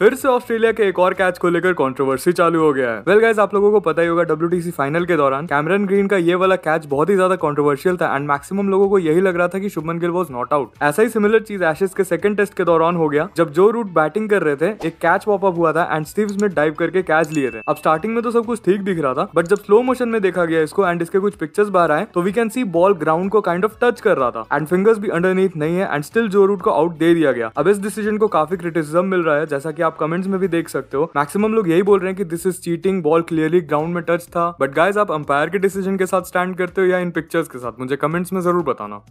फिर से ऑस्ट्रेलिया के एक और कैच को लेकर कंट्रोवर्सी चालू हो गया है वेल गाइज गाइस आप लोगों को पता ही होगा डब्ल्यू फाइनल के दौरान कैमरन ग्रीन का ये वाला कैच बहुत ही ज्यादा कंट्रोवर्शियल था एंड मैक्सिमम लोगों को यही लग रहा था कि Shubman Gill was not out ऐसा ही सिमिलर चीज एशेज के सेकंड टेस्ट के दौरान हो गया जब जो रूट बैटिंग कर रहे थे एक कैच पॉप अप हुआ था एंड स्टीव स्मिथ डाइव करके कैच लिए थे अब स्टार्टिंग में तो सब कुछ ठीक दिख रहा था बट जब स्लो मोशन में देखा गया इसको एंड इसके कुछ पिक्चर्स बाहर आए तो we can see ball ground को काइंड ऑफ टच कर रहा था एंड फिंगर्स भी अंडरनीथ नहीं है एंड स्टिल जो रूट को आउट दे दिया गया अब इस डिसीजन को काफी क्रिटिसिज्म मिल रहा है जैसा की आप कमेंट्स में भी देख सकते हो मैक्सिमम लोग यही बोल रहे हैं कि this is cheating ball clearly ground में टच था बट गाइज आप अंपायर के डिसीजन के साथ स्टैंड करते हो या इन पिक्चर्स के साथ मुझे कमेंट्स में जरूर बताना